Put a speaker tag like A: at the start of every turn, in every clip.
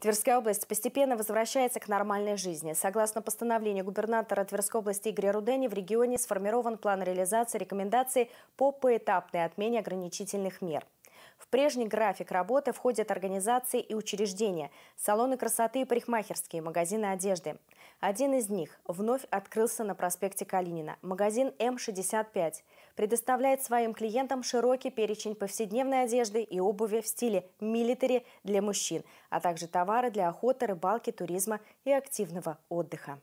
A: Тверская область постепенно возвращается к нормальной жизни. Согласно постановлению губернатора Тверской области Игоря Рудени, в регионе сформирован план реализации рекомендаций по поэтапной отмене ограничительных мер. В прежний график работы входят организации и учреждения, салоны красоты и парикмахерские, магазины одежды. Один из них вновь открылся на проспекте Калинина. Магазин М65 предоставляет своим клиентам широкий перечень повседневной одежды и обуви в стиле милитари для мужчин, а также товары для охоты, рыбалки, туризма и активного отдыха.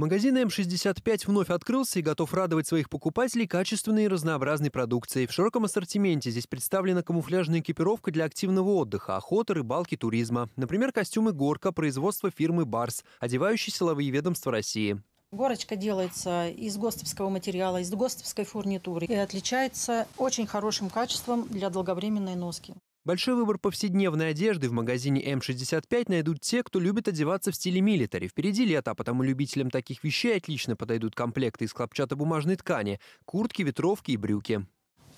B: Магазин М65 вновь открылся и готов радовать своих покупателей качественной и разнообразной продукцией. В широком ассортименте здесь представлена камуфляжная экипировка для активного отдыха, охоты, рыбалки, туризма. Например, костюмы «Горка» производства фирмы «Барс», одевающие силовые ведомства России.
C: Горочка делается из ГОСТовского материала, из ГОСТовской фурнитуры и отличается очень хорошим качеством для долговременной носки.
B: Большой выбор повседневной одежды в магазине М65 найдут те, кто любит одеваться в стиле милитари. Впереди лето, а потому любителям таких вещей отлично подойдут комплекты из хлопчатобумажной ткани, куртки, ветровки и брюки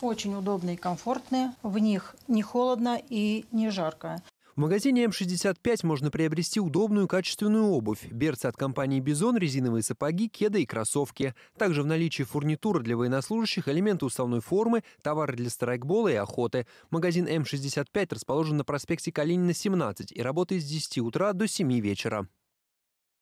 C: очень удобные и комфортные. В них не холодно и не жарко.
B: В магазине М65 можно приобрести удобную качественную обувь, берцы от компании «Бизон», резиновые сапоги, кеды и кроссовки. Также в наличии фурнитура для военнослужащих, элементы уставной формы, товары для страйкбола и охоты. Магазин М65 расположен на проспекте Калинина, 17 и работает с 10 утра до 7 вечера.